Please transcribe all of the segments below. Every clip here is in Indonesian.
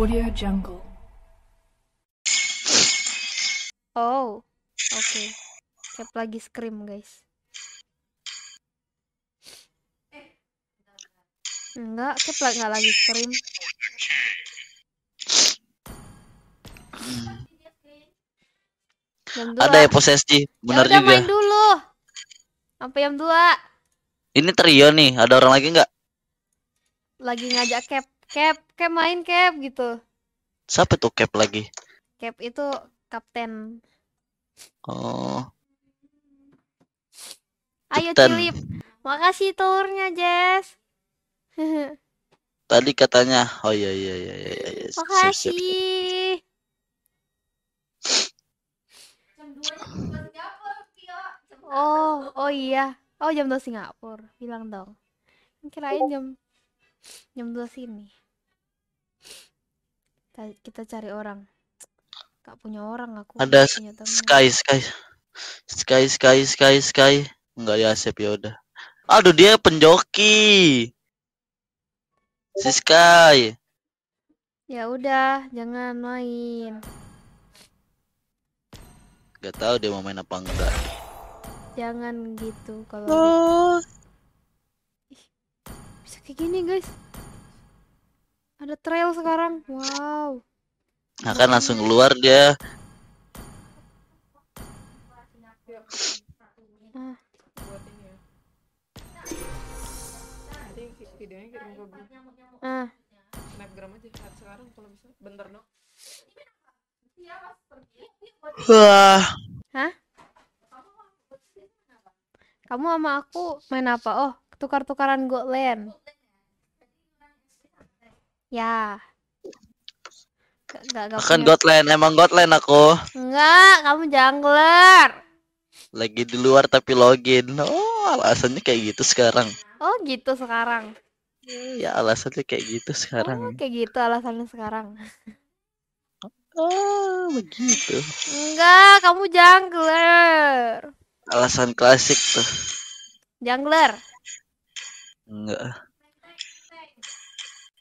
Audio Jungle. Oh, oke. Okay. Cap lagi scream, guys. Enggak, Cap enggak lagi scream. Ada ya posesi, benar ya udah, juga. main dulu. Sampai jam 2. Ini trio nih, ada orang lagi nggak? Lagi ngajak Cap. Cap, Cap main Cap gitu. Siapa tuh Cap lagi? Cap itu kapten. Oh. Ayo Cilip. Makasih telurnya, Jess. Tadi katanya, oh iya iya iya iya. iya. iya. Makasih. Siap, siap. Oh, oh iya. Oh jam dua Singapura, bilang dong. Kirain jam jam sini kita, cari orang gak punya orang aku ada sky sky sky sky sky sky nggak ya sep ya udah aduh dia penjoki si sky ya udah jangan main Gak tahu dia mau main apa enggak jangan gitu kalau oh. Gitu kayak gini guys ada trail sekarang wow akan nah, langsung keluar dia ah Uh. Hah? kamu sama aku main apa oh tukar-tukaran gotland ya Gak, gak Bukan Gotland, emang godland aku Enggak, kamu jungler Lagi di luar tapi login Oh, alasannya kayak gitu sekarang Oh, gitu sekarang Ya, alasannya kayak gitu sekarang oh, Kayak gitu alasannya sekarang Oh, begitu Enggak, kamu jungler Alasan klasik tuh. Jungler. Enggak.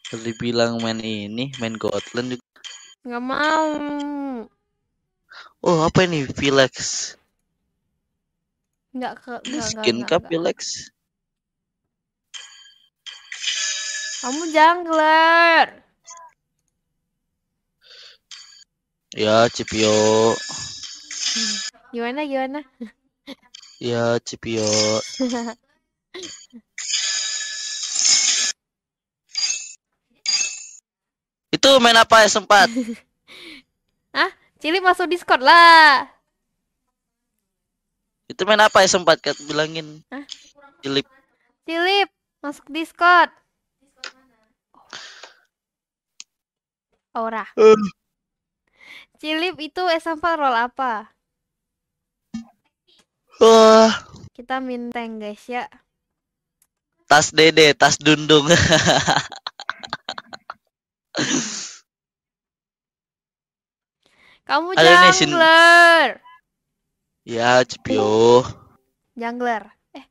kali bilang main ini, main Gotland juga. Enggak mau. Oh, apa ini? Vilex. Enggak ke enggak, Skin enggak, cup Kamu jungler. Ya, Cipio. Gimana gimana? Ya Cipio. Itu main apa ya sempat? Hah? Cili masuk Discord lah. Itu main apa ya sempat kat bilangin? Hah? Cilip. Cilip, masuk Discord. Aura. Cilip eh. itu S4 roll apa? Wah. Kita minteng guys ya. Tas dede, tas dundung. Kamu Ada jungler. Nih, sin... Ya, Cipio. Jungler. Eh,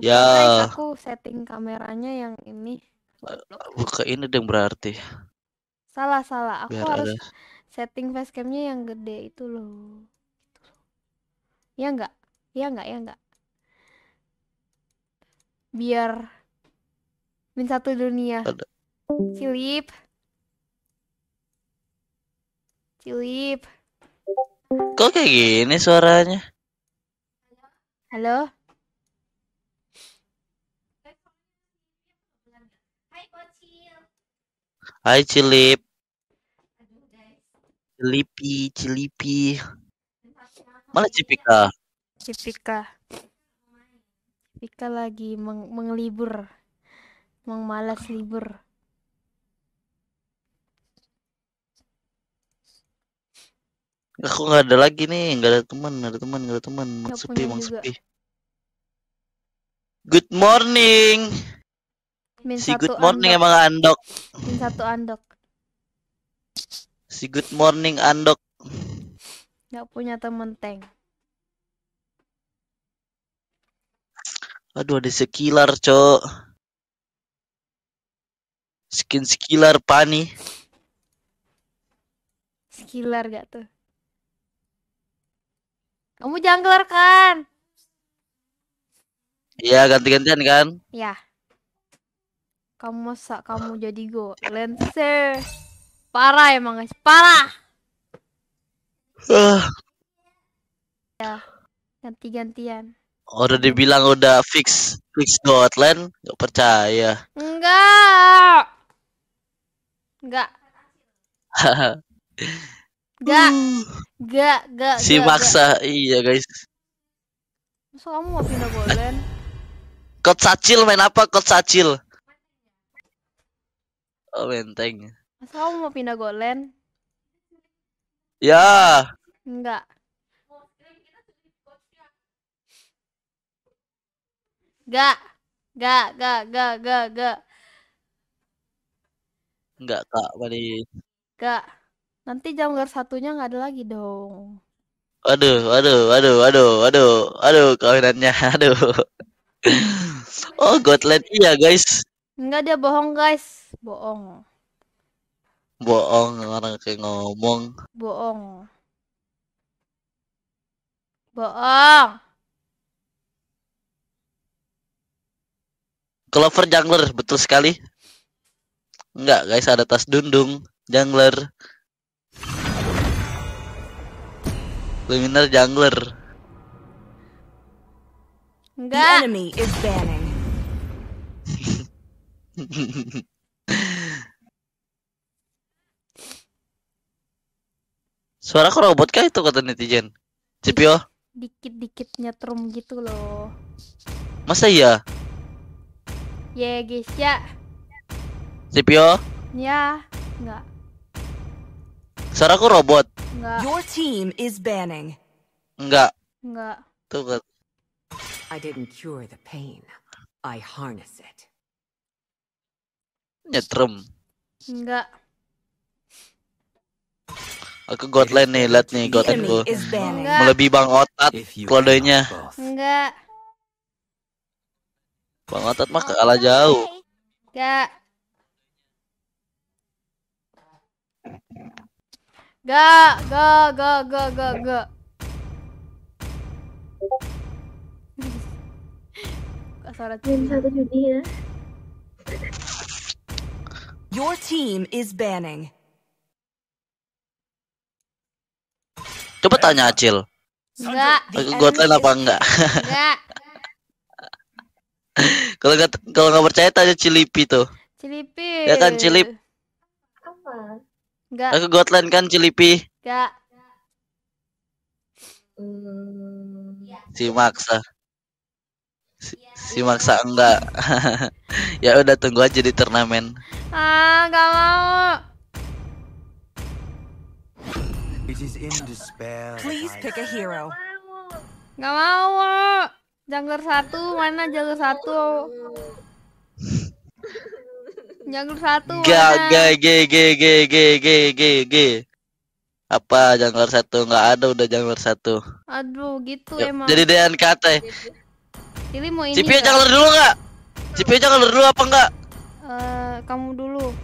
ya. aku setting kameranya yang ini. Eh, buka ini dong berarti. Salah, salah. Aku Biar harus ada. setting facecamnya yang gede itu loh. Gitu ya enggak? Iya iya ya enggak ya enggak biar min satu dunia cilip cilip kok kayak gini suaranya halo Hai Cilip. Cilipi, Cilipi. Mana Cipika si Vika lagi meng menglibur mengmalas libur aku nggak ada lagi nih nggak ada teman nggak ada teman nggak ada teman mang sepi mang sepi good morning Min si good morning andok. emang andok Min satu andok si good morning andok nggak punya temen tank Aduh ada sekilar cok. Skin sekilar pani. Sekilar gak tuh? Kamu jungler kan? Iya ganti-gantian kan? Iya. Kamu masa kamu jadi go lancer. Parah emang guys, parah. Ya, ganti-gantian udah dibilang udah fix fix Gotland nggak percaya enggak enggak enggak uh. enggak enggak si gak, maksa gak. iya guys masa kamu mau pindah Gotland Kot Sacil main apa Kot Sacil oh benteng masa kamu mau pindah Gotland ya enggak Gak. Gak, gak, gak, gak, gak. Enggak, Kak, balik Gak. Nanti jam gar satunya nggak ada lagi dong. Aduh, aduh, aduh, aduh, aduh, aduh, kawinannya, aduh. oh, godland iya guys. Enggak dia bohong guys, bohong. Bohong orang kayak ngomong. Bohong. Bohong. Clover jungler betul sekali. Enggak guys ada tas dundung jungler. Luminar jungler. Enggak. Suara kok robot kah itu kata netizen? Cepio. Dikit-dikit nyetrum gitu loh. Masa iya? Ya yeah, guys ya. Sip yo. Ya, enggak. Saraku robot. Enggak. Your team is banning. Enggak. Enggak. Tuh kan. I didn't cure the pain. I harness it. Nyetrum. Enggak. Aku godline nih, lihat nih godline gue. Melebih bang otak kodenya. Enggak. Bang Otot mah kalah jauh. Gak. Gak, gak, gak, gak, gak, gak. satu judi ya. Your team is banning. Coba tanya Acil. Enggak. Gue apa enggak? Enggak. Kalau nggak kalau nggak percaya tanya Cilipi tuh. Cilipi. Ya kan Cilip. Apa? Enggak. Aku Gotland kan Cilipi. Enggak. Hmm. Si maksa. Si, si maksa enggak. ya udah tunggu aja di turnamen. Ah, nggak mau. It is in despair. Please pick a hero. mau. Gak mau. Jungler satu mana jungler satu? Jungler satu. Gak gak g g g g g g g. Apa jungler satu nggak ada udah jungler satu. Aduh gitu Yop. emang. Jadi dengan kata. Ini mau ini. jungler dulu nggak? Cipie jungler dulu apa enggak? Eh uh, kamu dulu.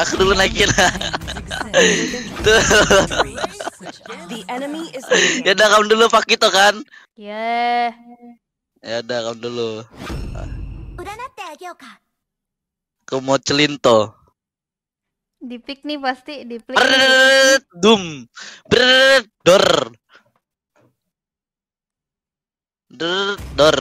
Aku dulu naikin. Tuh. ya udah kamu dulu Pak itu kan? Ya. Ya udah kamu dulu. Aku mau celinto. Di pick nih pasti di pick. Brrrr, dum. Brrrr, dor. Brrrr, dor.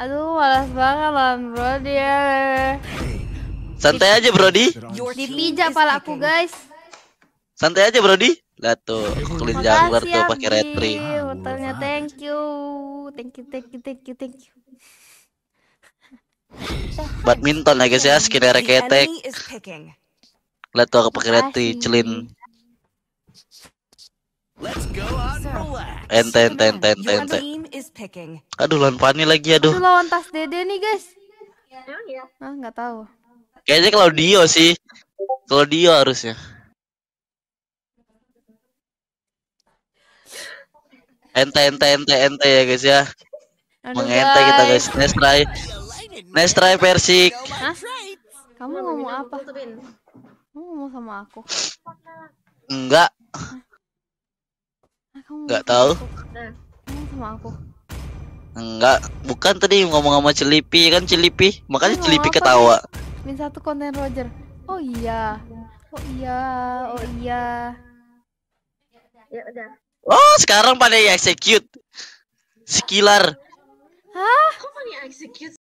Aduh, malas banget lawan Brody ya. Santai aja Brody. Dipijak aku guys. Santai aja Brody. Lah tuh, clean jungler tuh pakai retri. Hotelnya thank you. Thank you, thank you, thank you, thank you. Badminton ya guys ya, skin ketek. Lihat tuh aku pakai retri, celin. Let's go out and relax. Ente ente ente ente ente. Aduh lawan Fanny lagi aduh. Aduh lawan tas Dede nih guys. Iya. Ah nggak tahu. Kayaknya kalau Dio sih. Kalau Dio harusnya. Ente ente ente ente ya guys ya. Aduh, Mengente guys. kita guys. Next try. Next try Persik. Kamu iya, ngomong apa? Kamu ngomong sama aku? Enggak. Enggak tahu. Enggak, nah, bukan tadi ngomong sama Celipi kan Celipi, makanya oh, Celipi ketawa. Min satu konten Roger. Oh iya. Oh iya, oh iya. Ya udah. Oh, sekarang pada ya execute. Sekilar. Hah? Kok pada execute